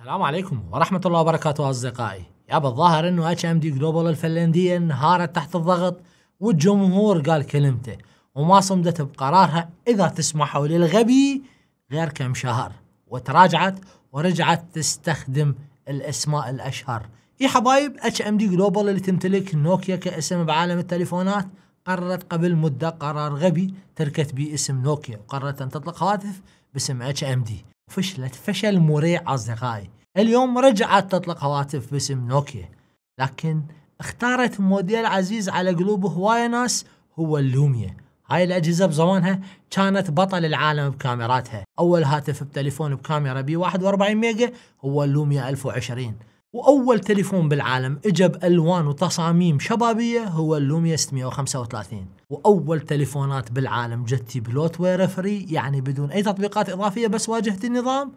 السلام عليكم ورحمة الله وبركاته أصدقائي يابا الظاهر أنه اتش ام دي جلوبال الفنلندية انهارت تحت الضغط والجمهور قال كلمته وما صمدت بقرارها إذا تسمحوا للغبي غير كم شهر وتراجعت ورجعت تستخدم الأسماء الأشهر يا حبايب اتش ام دي جلوبال اللي تمتلك نوكيا كاسم بعالم التليفونات قررت قبل مدة قرار غبي تركت اسم نوكيا وقررت أن تطلق هواتف باسم اتش ام دي فشلت فشل مريع أصدقائي اليوم رجعت تطلق هواتف باسم نوكيا لكن اختارت موديل عزيز على قلوب هواية ناس هو اللوميا هاي الأجهزة بزمانها كانت بطل العالم بكاميراتها أول هاتف بتليفون بكاميرا بي 41 ميجا هو اللوميا 1020 واول تليفون بالعالم اجى بالوان وتصاميم شبابيه هو اللوميا 635 واول تليفونات بالعالم جت بلوت وير فري يعني بدون اي تطبيقات اضافيه بس واجهت النظام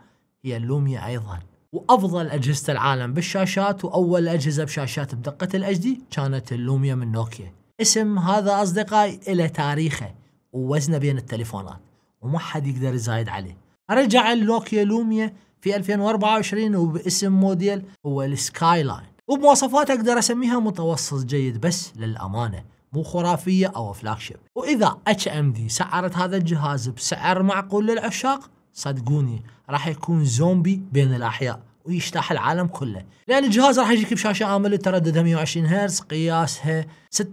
هي اللوميا ايضا وافضل اجهزه العالم بالشاشات واول اجهزه بشاشات بدقه الاتش دي كانت اللوميا من نوكيا اسم هذا اصدقائي له تاريخه ووزنه بين التليفونات وما حد يقدر يزايد عليه رجع النوكيا لوميا في 2024 وباسم موديل هو السكاي لاين وبمواصفات اقدر اسميها متوسط جيد بس للامانه مو خرافيه او فلاج شيب واذا اتش ام دي سعرت هذا الجهاز بسعر معقول للعشاق صدقوني راح يكون زومبي بين الاحياء ويجتاح العالم كله لان الجهاز راح يجيك بشاشه عامله ترددها 120 هرتز قياسها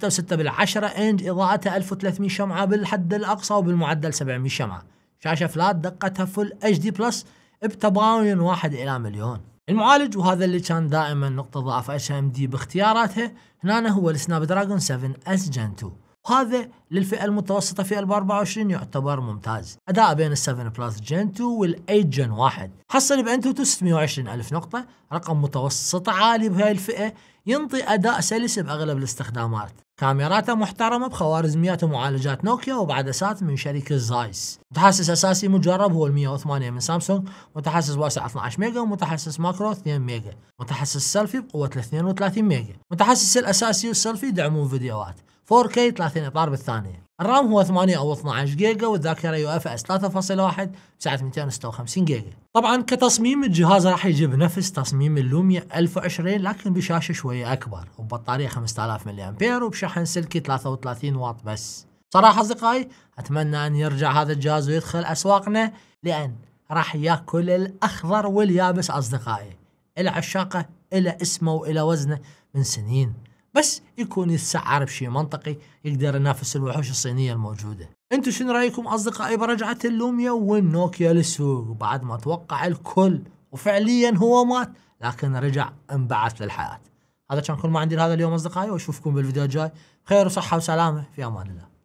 6.6 بالعشرة انج اضاءتها 1300 شمعه بالحد الاقصى وبالمعدل 700 شمعه شاشه فلات دقتها فل اتش دي بلس بتباين واحد الى مليون المعالج وهذا اللي كان دائما نقطة ضعف اتش ام دي باختياراتها هنا هو السناب دراجون 7 اس جن 2 وهذا للفئة المتوسطة في ال 24 يعتبر ممتاز أداء بين ال 7 بلس جن 2 وال 8 جن 1 حصل بأنتوتو 620 ألف نقطة رقم متوسط عالي بهاي الفئة ينطي أداء سلس بأغلب الاستخدامات كاميراته محترمة بخوارزميات ومعالجات نوكيا وبعدسات من شركة زايس متحسس أساسي مجرب هو ال 108 من سامسونج متحسس واسع 12 ميجا ومتحسس ماكرو 2 ميجا متحسس سيلفي بقوة 32 ميجا متحسس الأساسي والسيلفي يدعمون فيديوهات 4K 30 اطار بالثانية الرام هو 8 او 12 جيجا والذاكرة يو اف اس 3.1 بسعة 256 جيجا طبعا كتصميم الجهاز راح يجيب نفس تصميم اللوميا 1020 لكن بشاشة شوية اكبر وبطارية 5000 ملي امبير وبشحن سلكي 33 واط بس صراحة اصدقائي اتمنى ان يرجع هذا الجهاز ويدخل اسواقنا لان راح ياكل الاخضر واليابس اصدقائي العشاقة الى اسمه والى وزنه من سنين بس يكون يتسعر بشيء منطقي يقدر ينافس الوحوش الصينيه الموجوده. انتم شنو رايكم اصدقائي برجعه اللوميا والنوكيا للسوق بعد ما توقع الكل وفعليا هو مات لكن رجع انبعث للحياه. هذا كان كل ما عندي لهذا اليوم اصدقائي واشوفكم بالفيديو الجاي خير وصحه وسلامه في امان الله.